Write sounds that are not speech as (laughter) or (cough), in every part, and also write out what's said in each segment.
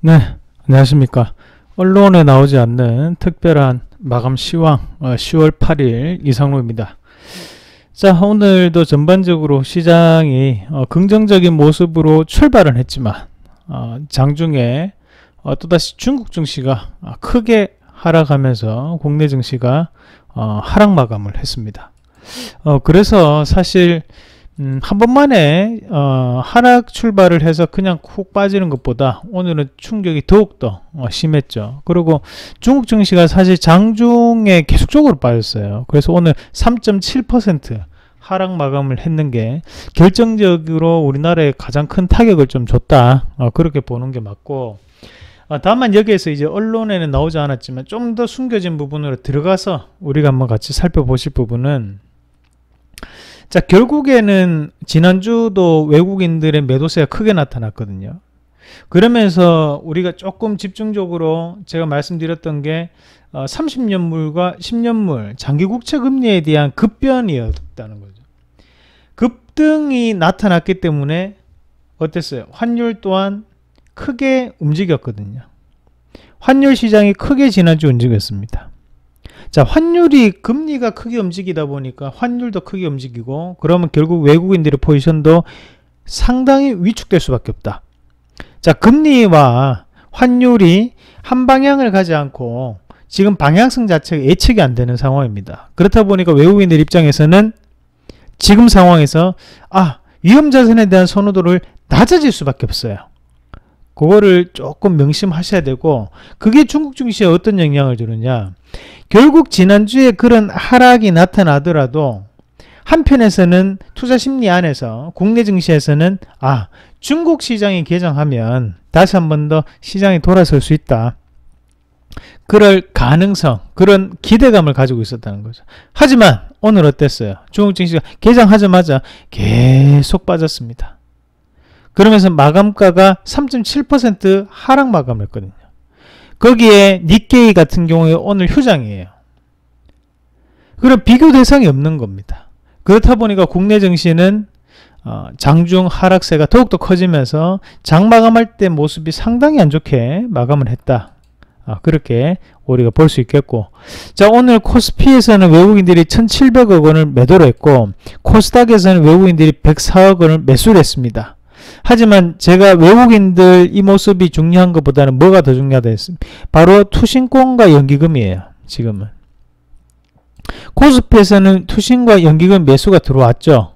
네, 안녕하십니까. 언론에 나오지 않는 특별한 마감 시황 어, 10월 8일 이상로입니다. 자, 오늘도 전반적으로 시장이 어, 긍정적인 모습으로 출발은 했지만 어, 장중에 어, 또다시 중국 증시가 아, 크게 하락하면서 국내 증시가 어, 하락 마감을 했습니다. 어, 그래서 사실 음, 한 번만에 어, 하락 출발을 해서 그냥 콕 빠지는 것보다 오늘은 충격이 더욱더 어, 심했죠. 그리고 중국 증시가 사실 장중에 계속적으로 빠졌어요. 그래서 오늘 3.7% 하락 마감을 했는 게 결정적으로 우리나라에 가장 큰 타격을 좀 줬다. 어, 그렇게 보는 게 맞고 어, 다만 여기에서 이제 언론에는 나오지 않았지만 좀 더 숨겨진 부분으로 들어가서 우리가 한번 같이 살펴보실 부분은 자, 결국에는 지난주도 외국인들의 매도세가 크게 나타났거든요. 그러면서 우리가 조금 집중적으로 제가 말씀드렸던 게 30년물과 어, 10년물 장기 국채 금리에 대한 급변이었다는 거죠. 급등이 나타났기 때문에 어땠어요? 환율 또한 크게 움직였거든요. 환율 시장이 크게 지난주 움직였습니다. 자, 환율이 금리가 크게 움직이다 보니까 환율도 크게 움직이고 그러면 결국 외국인들의 포지션도 상당히 위축될 수밖에 없다. 자, 금리와 환율이 한 방향을 가지 않고 지금 방향성 자체가 예측이 안 되는 상황입니다. 그렇다 보니까 외국인들 입장에서는 지금 상황에서 아, 위험 자산에 대한 선호도를 낮아질 수밖에 없어요. 그거를 조금 명심하셔야 되고 그게 중국 증시에 어떤 영향을 주느냐 결국 지난주에 그런 하락이 나타나더라도 한편에서는 투자 심리 안에서 국내 증시에서는 아 중국 시장이 개장하면 다시 한 번 더 시장이 돌아설 수 있다. 그럴 가능성, 그런 기대감을 가지고 있었다는 거죠. 하지만 오늘 어땠어요? 중국 증시가 개장하자마자 계속 빠졌습니다. 그러면서 마감가가 3.7% 하락 마감했거든요. 거기에 니케이 같은 경우에 오늘 휴장이에요. 그럼 비교 대상이 없는 겁니다. 그렇다 보니까 국내 증시는 어, 장중 하락세가 더욱더 커지면서 장 마감할 때 모습이 상당히 안 좋게 마감을 했다. 아, 그렇게 우리가 볼 수 있겠고 자 오늘 코스피에서는 외국인들이 1700억 원을 매도를 했고 코스닥에서는 외국인들이 104억 원을 매수를 했습니다. 하지만 제가 외국인들 이 모습이 중요한 것보다는 뭐가 더 중요하다 했습니다. 바로 투신권과 연기금이에요. 지금은. 코스피에서는 투신과 연기금 매수가 들어왔죠.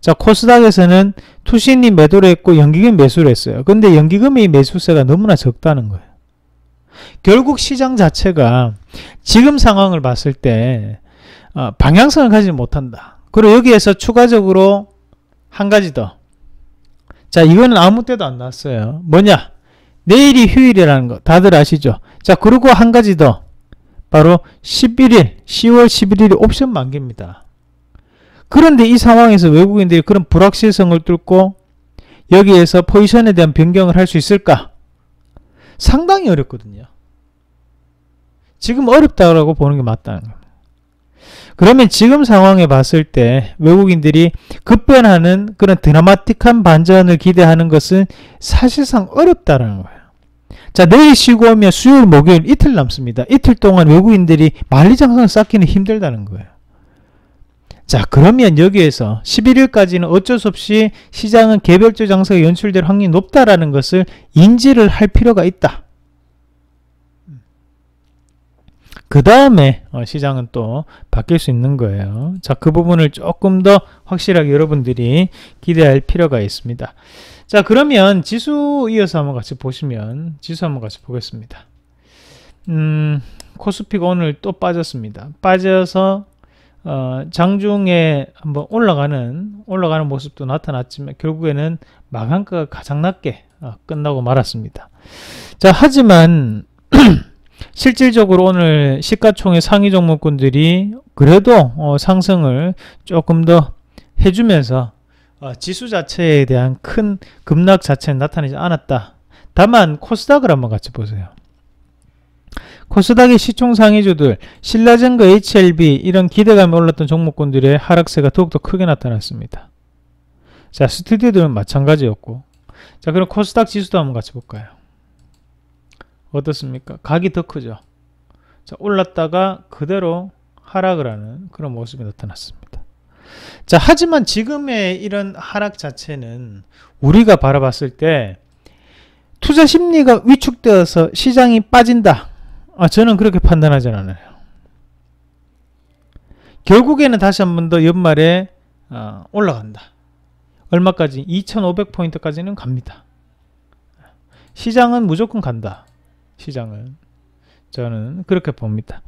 자 코스닥에서는 투신이 매도를 했고 연기금 매수를 했어요. 근데 연기금의 매수세가 너무나 적다는 거예요. 결국 시장 자체가 지금 상황을 봤을 때 어, 방향성을 가지 못한다. 그리고 여기에서 추가적으로 한 가지 더 자, 이거는 아무 때도 안 나왔어요. 뭐냐? 내일이 휴일이라는 거 다들 아시죠? 자, 그리고 한 가지 더. 바로 11일, 10월 11일이 옵션 만기입니다. 그런데 이 상황에서 외국인들이 그런 불확실성을 뚫고 여기에서 포지션에 대한 변경을 할 수 있을까? 상당히 어렵거든요. 지금 어렵다고 보는 게 맞다는 겁니다. 그러면 지금 상황에 봤을 때 외국인들이 급변하는 그런 드라마틱한 반전을 기대하는 것은 사실상 어렵다라는 거예요. 자, 내일 쉬고 오면 수요일, 목요일 이틀 남습니다. 이틀 동안 외국인들이 만리장성을 쌓기는 힘들다는 거예요. 자, 그러면 여기에서 11일까지는 어쩔 수 없이 시장은 개별적 장사가 연출될 확률이 높다라는 것을 인지를 할 필요가 있다. 그 다음에 어, 시장은 또 바뀔 수 있는 거예요. 자, 그 부분을 조금 더 확실하게 여러분들이 기대할 필요가 있습니다. 자, 그러면 지수 이어서 한번 같이 보시면 지수 한번 같이 보겠습니다. 음, 코스피가 오늘 또 빠졌습니다. 빠져서 어, 장중에 한번 올라가는 올라가는 모습도 나타났지만 결국에는 마감가가 가장 낮게 어, 끝나고 말았습니다. 자, 하지만 (clears throat) 실질적으로 오늘 시가총액 상위 종목군들이 그래도 어 상승을 조금 더 해주면서 어 지수 자체에 대한 큰 급락 자체는 나타나지 않았다. 다만 코스닥을 한번 같이 보세요. 코스닥의 시총 상위주들, 신라젠거 HLB 이런 기대감이 올랐던 종목군들의 하락세가 더욱더 크게 나타났습니다. 자, 스튜디오들은 마찬가지였고 자, 그럼 코스닥 지수도 한번 같이 볼까요? 어떻습니까? 각이 더 크죠. 자, 올랐다가 그대로 하락을 하는 그런 모습이 나타났습니다. 자, 하지만 지금의 이런 하락 자체는 우리가 바라봤을 때 투자 심리가 위축되어서 시장이 빠진다. 아, 저는 그렇게 판단하지 않아요. 결국에는 다시 한 번 더 연말에 어, 올라간다. 얼마까지? 2500포인트까지는 갑니다. 시장은 무조건 간다. 시장은 저는 그렇게 봅니다.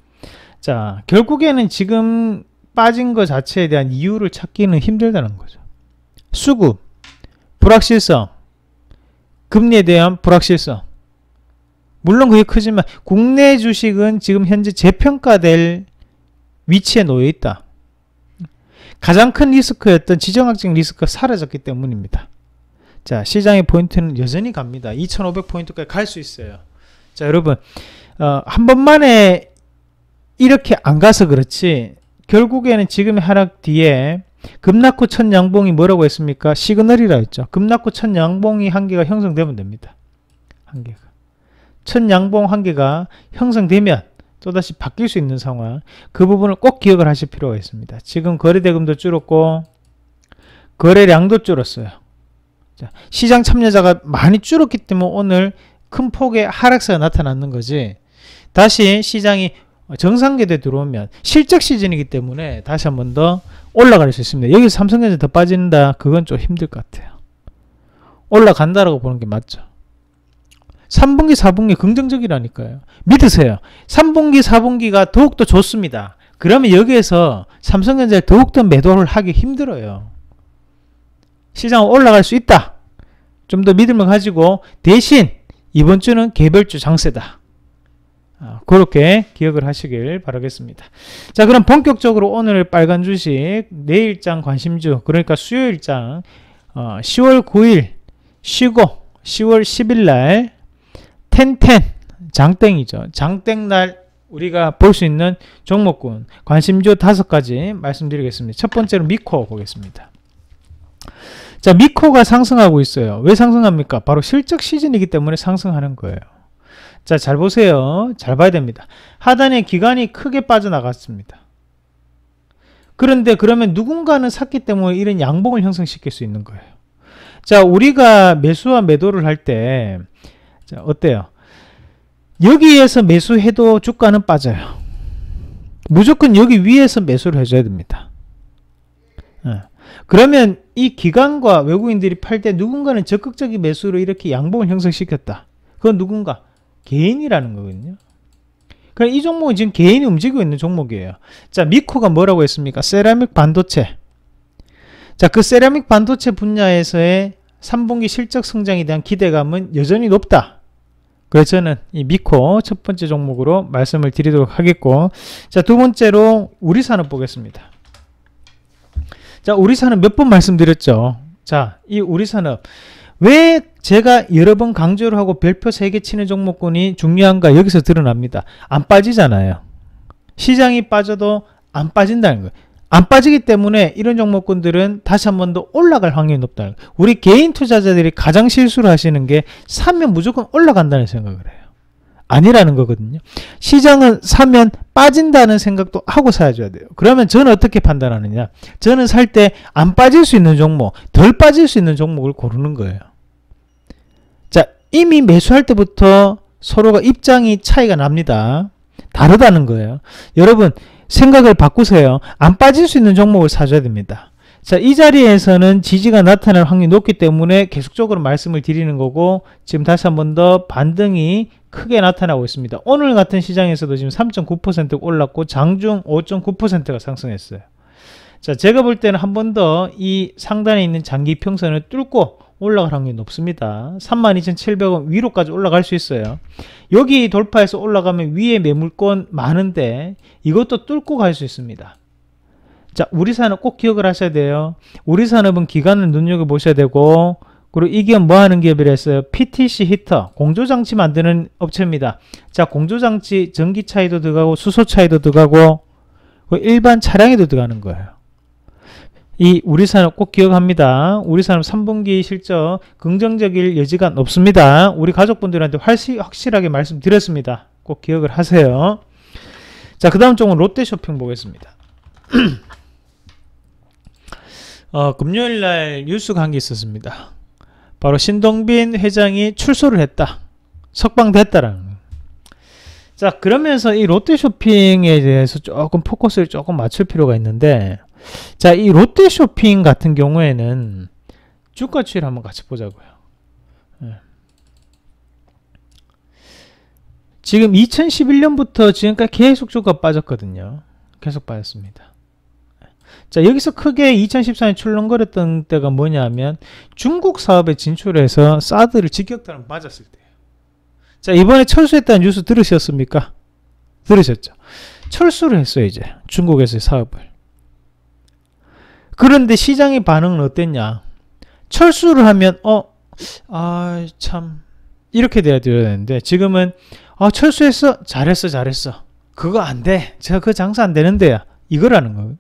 자, 결국에는 지금 빠진 것 자체에 대한 이유를 찾기는 힘들다는 거죠. 수급, 불확실성, 금리에 대한 불확실성. 물론 그게 크지만 국내 주식은 지금 현재 재평가될 위치에 놓여 있다. 가장 큰 리스크였던 지정학적 리스크가 사라졌기 때문입니다. 자, 시장의 포인트는 여전히 갑니다. 2,500포인트까지 갈 수 있어요. 자, 여러분, 어, 한 번만에 이렇게 안 가서 그렇지, 결국에는 지금의 하락 뒤에 급락후 첫 양봉이 뭐라고 했습니까? 시그널이라 했죠. 급락후 첫 양봉이 한계가 형성되면 됩니다. 한 개가. 첫 양봉 한계가 형성되면 또다시 바뀔 수 있는 상황. 그 부분을 꼭 기억을 하실 필요가 있습니다. 지금 거래대금도 줄었고 거래량도 줄었어요. 자, 시장 참여자가 많이 줄었기 때문에 오늘 큰 폭의 하락세가 나타났는 거지 다시 시장이 정상계대 들어오면 실적 시즌이기 때문에 다시 한 번 더 올라갈 수 있습니다. 여기서 삼성전자 더 빠진다 그건 좀 힘들 것 같아요. 올라간다라고 보는 게 맞죠. 3분기, 4분기 긍정적이라니까요. 믿으세요. 3분기, 4분기가 더욱더 좋습니다. 그러면 여기에서 삼성전자에 더욱더 매도를 하기 힘들어요. 시장은 올라갈 수 있다. 좀 더 믿음을 가지고 대신 이번 주는 개별주 장세다. 아, 그렇게 기억을 하시길 바라겠습니다. 자 그럼 본격적으로 오늘 빨간 주식 내일장 관심주 그러니까 수요일장 어, 10월 9일 쉬고 10월 10일 날 텐텐 장땡이죠. 장땡 날 우리가 볼 수 있는 종목군 관심주 다섯 가지 말씀드리겠습니다. 첫 번째로 미코 보겠습니다. 자, 미코가 상승하고 있어요. 왜 상승합니까? 바로 실적 시즌이기 때문에 상승하는 거예요. 자, 잘 보세요. 잘 봐야 됩니다. 하단에 기간이 크게 빠져나갔습니다. 그런데 그러면 누군가는 샀기 때문에 이런 양봉을 형성시킬 수 있는 거예요. 자, 우리가 매수와 매도를 할 때, 어때요? 여기에서 매수해도 주가는 빠져요. 무조건 여기 위에서 매수를 해줘야 됩니다. 어. 그러면 이 기관과 외국인들이 팔 때 누군가는 적극적인 매수로 이렇게 양봉을 형성시켰다. 그건 누군가? 개인이라는 거거든요. 그럼 그러니까 이 종목은 지금 개인이 움직이고 있는 종목이에요. 자, 미코가 뭐라고 했습니까? 세라믹 반도체. 자, 그 세라믹 반도체 분야에서의 3분기 실적 성장에 대한 기대감은 여전히 높다. 그래서 저는 이 미코 첫 번째 종목으로 말씀을 드리도록 하겠고, 자, 두 번째로 우리 산업 보겠습니다. 자, 우리 산업 몇 번 말씀드렸죠. 자, 이 우리 산업. 왜 제가 여러 번 강조를 하고 별표 3개 치는 종목군이 중요한가 여기서 드러납니다. 안 빠지잖아요. 시장이 빠져도 안 빠진다는 거예요. 안 빠지기 때문에 이런 종목군들은 다시 한 번 더 올라갈 확률이 높다는 거예요. 우리 개인 투자자들이 가장 실수를 하시는 게 사면 무조건 올라간다는 생각을 해요. 아니라는 거거든요. 시장은 사면 빠진다는 생각도 하고 사줘야 돼요. 그러면 저는 어떻게 판단하느냐? 저는 살 때 안 빠질 수 있는 종목, 덜 빠질 수 있는 종목을 고르는 거예요. 자, 이미 매수할 때부터 서로가 입장이 차이가 납니다. 다르다는 거예요. 여러분, 생각을 바꾸세요. 안 빠질 수 있는 종목을 사줘야 됩니다. 자, 이 자리에서는 지지가 나타날 확률이 높기 때문에 계속적으로 말씀을 드리는 거고, 지금 다시 한 번 더 반등이 크게 나타나고 있습니다. 오늘 같은 시장에서도 지금 3.9% 올랐고 장중 5.9%가 상승했어요. 자, 제가 볼 때는 한 번 더 이 상단에 있는 장기 평선을 뚫고 올라갈 확률이 높습니다. 32,700원 위로까지 올라갈 수 있어요. 여기 돌파해서 올라가면 위에 매물권 많은데 이것도 뚫고 갈 수 있습니다. 자, 우리 산업 꼭 기억을 하셔야 돼요. 우리 산업은 기간을 눈여겨보셔야 되고 그리고 이 기업 뭐 하는 기업이랬어요? PTC 히터, 공조장치 만드는 업체입니다. 자, 공조장치 전기차에도 들어가고 수소차에도 들어가고 그 일반 차량에도 들어가는 거예요. 이 우리 산업 꼭 기억합니다. 우리 산업 3분기 실적 긍정적일 여지가 없습니다. 우리 가족분들한테 활시, 확실하게 말씀드렸습니다. 꼭 기억을 하세요. 자, 그 다음 쪽은 롯데 쇼핑 보겠습니다. (clears throat) 어, 금요일 날 뉴스가 한 게 있었습니다. 바로 신동빈 회장이 출소를 했다. 석방됐다라는 자 그러면서 이 롯데쇼핑에 대해서 조금 포커스를 조금 맞출 필요가 있는데 자이 롯데쇼핑 같은 경우에는 주가 추이를 한번 같이 보자고요. 예. 지금 2011년부터 지금까지 계속 주가 빠졌거든요. 계속 빠졌습니다. 자 여기서 크게 2014년 출렁거렸던 때가 뭐냐면 중국 사업에 진출해서 사드를 직격탄을 맞았을 때예요. 자 이번에 철수했다는 뉴스 들으셨습니까? 들으셨죠? 철수를 했어요 이제 중국에서의 사업을. 그런데 시장의 반응은 어땠냐? 철수를 하면 어아참 이렇게 돼야 되는데 지금은 아 철수했어 잘했어 잘했어 그거 안돼 제가 그 장사 안 되는데요 이거라는 거예요.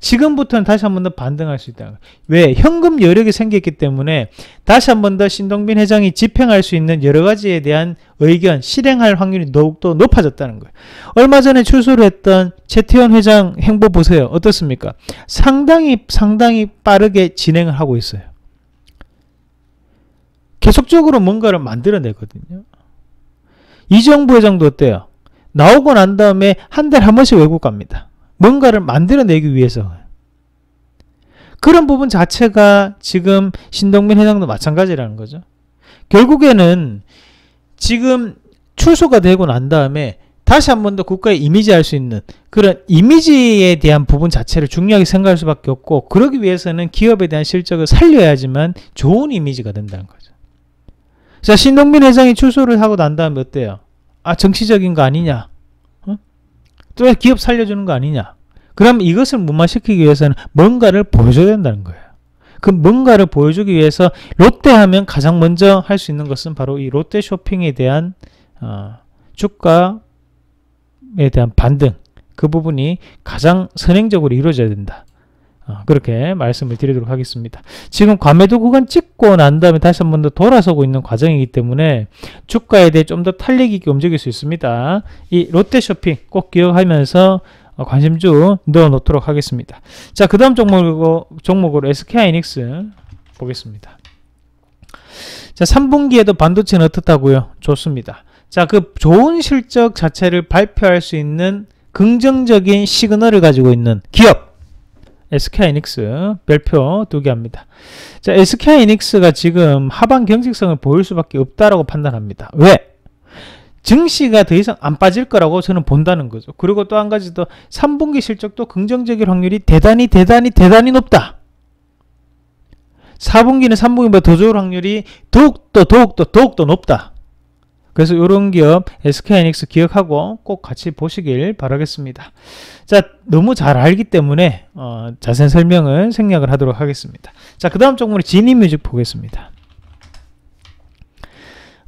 지금부터는 다시 한 번 더 반등할 수 있다. 왜? 현금 여력이 생겼기 때문에 다시 한 번 더 신동빈 회장이 집행할 수 있는 여러 가지에 대한 의견, 실행할 확률이 더욱더 높아졌다는 거예요. 얼마 전에 출소를 했던 최태원 회장 행보 보세요. 어떻습니까? 상당히 상당히 빠르게 진행을 하고 있어요. 계속적으로 뭔가를 만들어내거든요. 이정부 회장도 어때요? 나오고 난 다음에 한 달에 한 번씩 외국 갑니다. 뭔가를 만들어내기 위해서 그런 부분 자체가 지금 신동민 회장도 마찬가지라는 거죠. 결국에는 지금 출소가 되고 난 다음에 다시 한 번 더국가의 이미지할 수 있는 그런 이미지에 대한 부분 자체를 중요하게 생각할 수밖에 없고 그러기 위해서는 기업에 대한 실적을 살려야지만 좋은 이미지가 된다는 거죠. 자 신동민 회장이 출소를 하고 난 다음에 어때요? 아 정치적인 거 아니냐? 또 기업 살려주는 거 아니냐. 그럼 이것을 무마시키기 위해서는 뭔가를 보여줘야 된다는 거예요. 그 뭔가를 보여주기 위해서 롯데 하면 가장 먼저 할 수 있는 것은 바로 이 롯데 쇼핑에 대한 어, 주가에 대한 반등 그 부분이 가장 선행적으로 이루어져야 된다. 어, 그렇게 말씀을 드리도록 하겠습니다. 지금 과매도 구간 찍고 난 다음에 다시 한 번 더 돌아서고 있는 과정이기 때문에 주가에 대해 좀 더 탄력 있게 움직일 수 있습니다. 이 롯데쇼핑 꼭 기억하면서 어, 관심주 넣어놓도록 하겠습니다. 자, 그 다음 종목으로, 종목으로 SK하이닉스 보겠습니다. 자, 3분기에도 반도체는 어떻다고요? 좋습니다. 자, 그 좋은 실적 자체를 발표할 수 있는 긍정적인 시그널을 가지고 있는 기업 SK이닉스 별표 두 개 합니다. 자, SK이닉스가 지금 하반 경직성을 보일 수밖에 없다라고 판단합니다. 왜? 증시가 더 이상 안 빠질 거라고 저는 본다는 거죠. 그리고 또 한 가지 더 3분기 실적도 긍정적일 확률이 대단히 대단히 대단히 높다. 4분기는 3분기보다 더 좋을 확률이 더욱더 더욱더 더욱더 높다. 그래서 이런 기업 SK하이닉스 기억하고 꼭 같이 보시길 바라겠습니다. 자, 너무 잘 알기 때문에 어, 자세한 설명은 생략을 하도록 하겠습니다. 자, 그 다음 종목으로 지니뮤직 보겠습니다.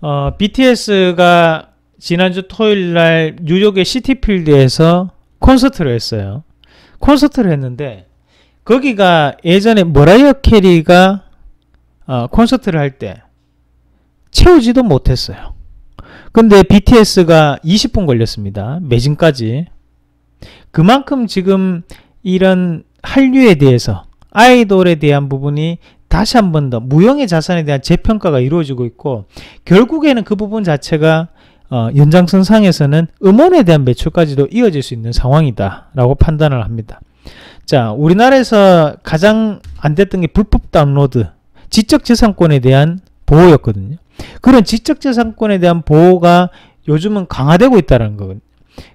어, BTS가 지난주 토요일 날 뉴욕의 시티필드에서 콘서트를 했어요. 콘서트를 했는데 거기가 예전에 머라이어 캐리가 어, 콘서트를 할 때 채우지도 못했어요. 근데 BTS가 20분 걸렸습니다. 매진까지. 그만큼 지금 이런 한류에 대해서 아이돌에 대한 부분이 다시 한번 더 무형의 자산에 대한 재평가가 이루어지고 있고 결국에는 그 부분 자체가 어, 연장선상에서는 음원에 대한 매출까지도 이어질 수 있는 상황이다 라고 판단을 합니다. 자 우리나라에서 가장 안 됐던 게 불법 다운로드 지적재산권에 대한 보호였거든요. 그런 지적재산권에 대한 보호가 요즘은 강화되고 있다는 거거든요.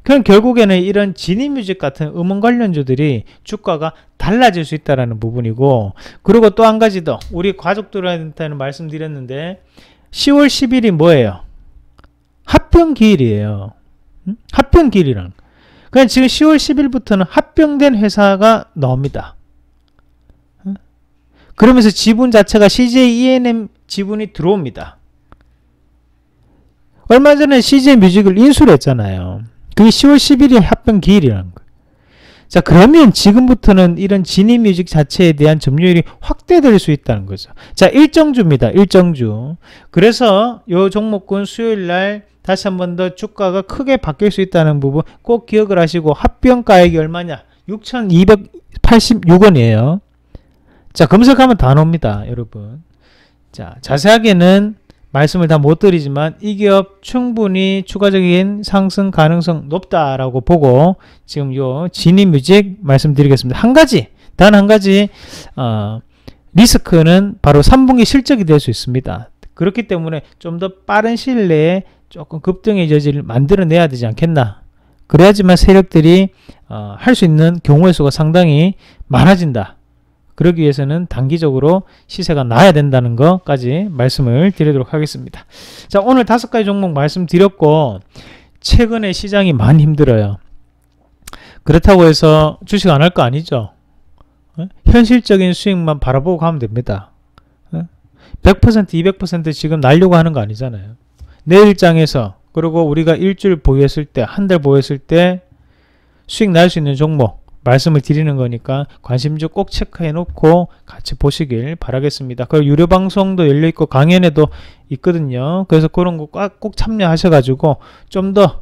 그럼 결국에는 이런 진입뮤직 같은 음원 관련주들이 주가가 달라질 수 있다는 부분이고 그리고 또 한 가지 더 우리 가족들한테는 말씀드렸는데 10월 10일이 뭐예요? 합병기일이에요. 합병기일이란 그냥 지금 10월 10일부터는 합병된 회사가 나옵니다. 그러면서 지분 자체가 CJ e n 지분이 들어옵니다. 얼마 전에 CJ 뮤직을 인수를 했잖아요. 그게 10월 11일 합병 기일이라는 거예요. 자, 그러면 지금부터는 이런 지니 뮤직 자체에 대한 점유율이 확대될 수 있다는 거죠. 자, 일정주입니다. 일정주. 그래서 요 종목군 수요일 날 다시 한 번 더 주가가 크게 바뀔 수 있다는 부분 꼭 기억을 하시고 합병 가액이 얼마냐? 6,286원이에요. 자, 검색하면 다 나옵니다, 여러분. 자, 자세하게는 말씀을 다 못 드리지만 이 기업 충분히 추가적인 상승 가능성 높다라고 보고 지금 요 진입뮤직 말씀드리겠습니다. 한 가지 단 한 가지 어, 리스크는 바로 3분기 실적이 될 수 있습니다. 그렇기 때문에 좀 더 빠른 시일 내에 조금 급등의 여지를 만들어내야 되지 않겠나. 그래야지만 세력들이 어, 할 수 있는 경우의 수가 상당히 많아진다. 그러기 위해서는 단기적으로 시세가 나야 된다는 것까지 말씀을 드리도록 하겠습니다. 자, 오늘 다섯 가지 종목 말씀드렸고 최근에 시장이 많이 힘들어요. 그렇다고 해서 주식 안 할 거 아니죠. 어? 현실적인 수익만 바라보고 가면 됩니다. 100% 어? 200% 지금 날려고 하는 거 아니잖아요. 내일장에서 그리고 우리가 일주일 보유했을 때, 한 달 보유했을 때 수익 날 수 있는 종목 말씀을 드리는 거니까 관심주 꼭 체크해 놓고 같이 보시길 바라겠습니다. 그리고 유료 방송도 열려 있고 강연에도 있거든요. 그래서 그런 거 꼭 참여하셔 가지고 좀 더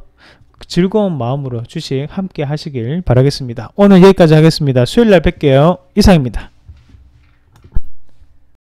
즐거운 마음으로 주식 함께 하시길 바라겠습니다. 오늘 여기까지 하겠습니다. 수요일 날 뵐게요. 이상입니다.